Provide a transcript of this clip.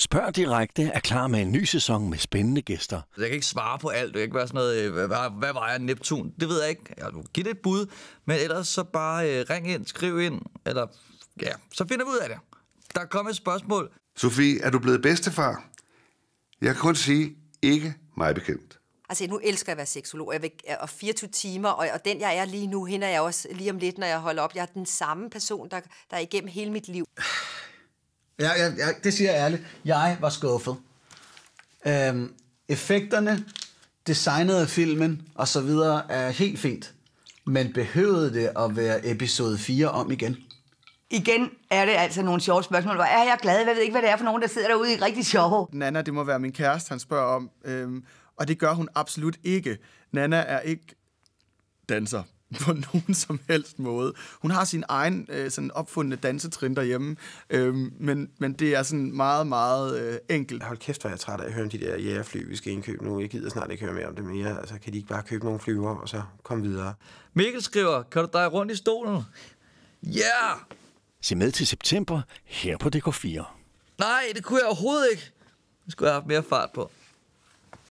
Spørg direkte er klar med en ny sæson med spændende gæster. Jeg kan ikke svare på alt. Det kan ikke være sådan noget, øh, hvad, hvad vejer Neptun? Det ved jeg ikke. Jeg vil give det et bud, men ellers så bare øh, ring ind, skriv ind, eller ja, så finder vi ud af det. Der er kommet et spørgsmål. Sofie, er du blevet bedstefar? Jeg kan kun sige, ikke mig bekendt. Altså, nu elsker jeg at være seksolog, jeg vil, og 24 timer, og, og den, jeg er lige nu, hende er jeg også lige om lidt, når jeg holder op. Jeg er den samme person, der, der er igennem hele mit liv. Ja, ja, ja, det siger jeg ærligt. Jeg var skuffet. Øhm, effekterne, designet af filmen og så videre er helt fint. Men behøvede det at være episode 4 om igen? Igen er det altså nogle sjove spørgsmål. Hvor er jeg glad? Jeg ved ikke, hvad det er for nogen, der sidder derude i rigtig sjove. Nana, det må være min kæreste, han spørger om. Øhm, og det gør hun absolut ikke. Nana er ikke danser. på nogen som helst måde. Hun har sin egen øh, sådan opfundne dansetrin derhjemme, øh, men, men det er sådan meget, meget øh, enkelt. Hold kæft, hvor jeg er træt af at høre om de der jægerfly, vi skal indkøbe nu. Jeg gider snart ikke høre mere om det mere. Altså, kan de ikke bare købe nogle flyver og så komme videre? Mikkel skriver, kan du dreje rundt i stolen? Ja! Yeah! Se med til september her på DK4. Nej, det kunne jeg overhovedet ikke. Det skulle jeg have haft mere fart på.